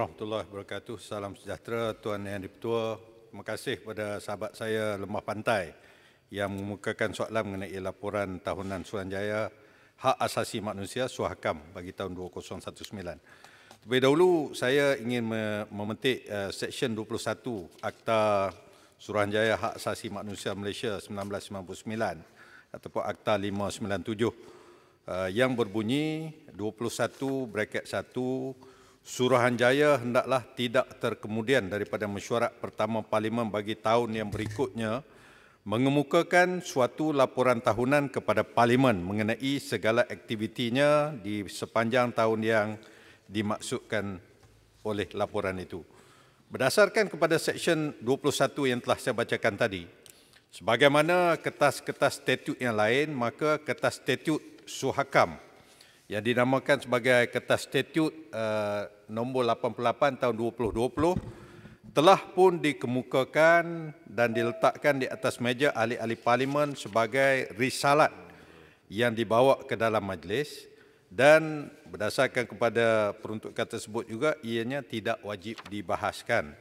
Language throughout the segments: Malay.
warahmatullahi wabarakatuh. Salam sejahtera Tuan Yang di Terima kasih kepada sahabat saya Lemah Pantai yang memukakan soalan mengenai laporan tahunan Suranjaya Hak Asasi Manusia Suhakam bagi tahun 2019. Terlebih dahulu saya ingin memetik eh, section 21 Akta Suranjaya Hak Asasi Manusia Malaysia 1999 ataupun Akta 597 eh, yang berbunyi 21 bracket Suruhanjaya hendaklah tidak terkemudian daripada mesyuarat pertama Parlimen bagi tahun yang berikutnya mengemukakan suatu laporan tahunan kepada Parlimen mengenai segala aktivitinya di sepanjang tahun yang dimaksudkan oleh laporan itu. Berdasarkan kepada Seksyen 21 yang telah saya bacakan tadi, sebagaimana kertas-kertas statut yang lain, maka kertas statut Suhakam yang dinamakan sebagai kertas statut uh, nombor 88 tahun 2020 telah pun dikemukakan dan diletakkan di atas meja ahli-ahli parlimen sebagai risalat yang dibawa ke dalam majlis dan berdasarkan kepada peruntukan tersebut juga ianya tidak wajib dibahaskan.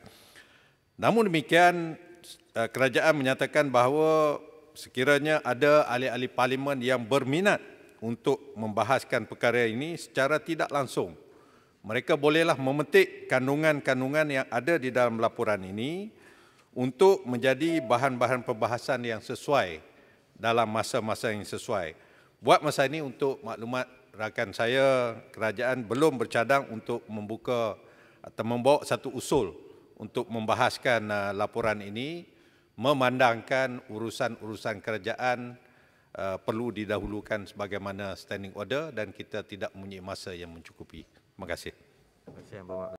Namun demikian uh, kerajaan menyatakan bahawa sekiranya ada ahli-ahli parlimen yang berminat untuk membahaskan perkara ini secara tidak langsung. Mereka bolehlah memetik kandungan-kandungan yang ada di dalam laporan ini untuk menjadi bahan-bahan perbahasan yang sesuai dalam masa-masa yang sesuai. Buat masa ini untuk maklumat rakan saya, kerajaan belum bercadang untuk membuka atau membawa satu usul untuk membahaskan uh, laporan ini memandangkan urusan-urusan kerajaan Uh, perlu didahulukan sebagaimana standing order dan kita tidak mempunyai masa yang mencukupi. Terima kasih. Terima kasih.